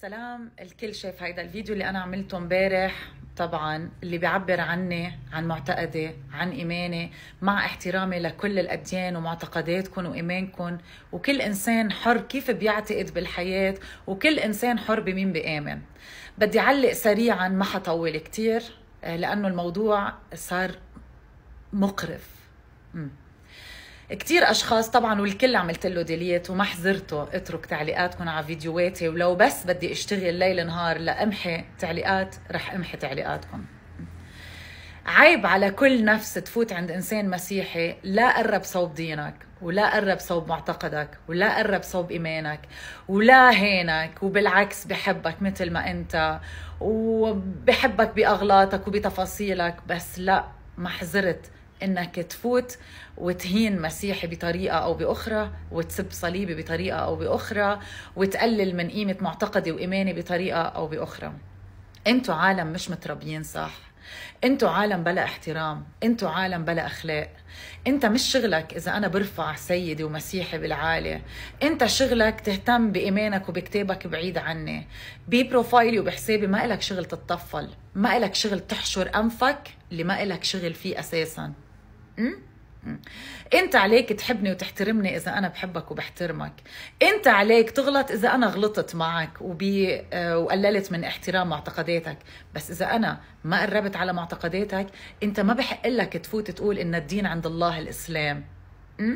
سلام الكل شايف هيدا الفيديو اللي انا عملته امبارح طبعا اللي بيعبر عني عن معتقدي عن ايماني مع احترامي لكل الاديان ومعتقداتكم وايمانكم وكل انسان حر كيف بيعتقد بالحياه وكل انسان حر بمين بيامن بدي علق سريعا ما حطول كتير لانه الموضوع صار مقرف م. كثير اشخاص طبعا والكل عملت له ديليت وما حذرته اترك تعليقاتكم على فيديوهاتي ولو بس بدي اشتغل ليل نهار لامحي تعليقات رح امحي تعليقاتكم عيب على كل نفس تفوت عند انسان مسيحي لا قرب صوب دينك ولا قرب صوب معتقدك ولا قرب صوب ايمانك ولا هينك وبالعكس بحبك مثل ما انت وبحبك باغلاطك وبتفاصيلك بس لا ما حذرت انك تفوت وتهين مسيحي بطريقه او باخرى وتسب صليبي بطريقه او باخرى وتقلل من قيمه معتقدي وايماني بطريقه او باخرى انتوا عالم مش متربيين صح انتوا عالم بلا احترام انتوا عالم بلا اخلاق انت مش شغلك اذا انا برفع سيدي ومسيحي بالعالي انت شغلك تهتم بايمانك وبكتابك بعيد عني ببروفايلي وبحسابي ما الك شغل تتطفل ما الك شغل تحشر انفك اللي ما الك شغل فيه اساسا انت عليك تحبني وتحترمني اذا انا بحبك وبحترمك انت عليك تغلط اذا انا غلطت معك وبي آه، وقللت من احترام معتقداتك بس اذا انا ما قربت على معتقداتك انت ما بحق لك تفوت تقول ان الدين عند الله الاسلام م?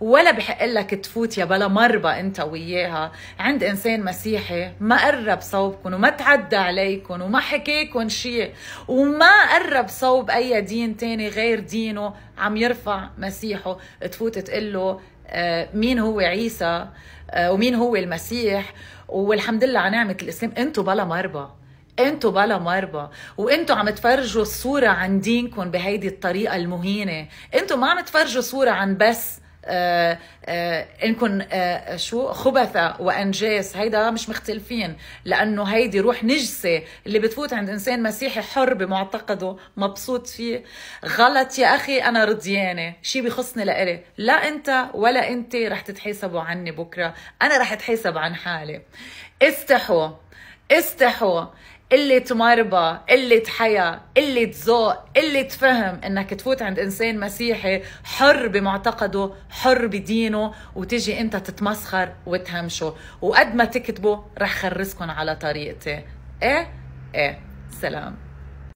ولا بحق لك تفوت يا بلا مربى انت وياها عند انسان مسيحي ما قرب صوبكم وما تعدى عليكم وما حكيكم شيء وما قرب صوب اي دين تاني غير دينه عم يرفع مسيحه تفوت تقول له آه، مين هو عيسى آه، ومين هو المسيح والحمد لله على نعمه الاسلام انتم بلا مربى انتوا بلا مربى وانتوا عم تفرجوا الصورة عن دينكم بهيدي الطريقة المهينة انتوا ما عم تفرجوا صورة عن بس آه، آه، انكم آه، شو خبثاء وانجاس هيدا مش مختلفين لانه هيدي روح نجسه اللي بتفوت عند انسان مسيحي حر بمعتقده مبسوط فيه غلط يا اخي انا رضيانه شي بخصني لإلي لا انت ولا انت رح تتحاسبوا عني بكره انا رح اتحاسب عن حالي استحوا استحوا قلة مربى قلة حياة قلة ذوق قلة فهم انك تفوت عند انسان مسيحي حر بمعتقده حر بدينه وتجي انت تتمسخر وتهمشه وقد ما تكتبوا رح خرسكن على طريقتي ايه ايه سلام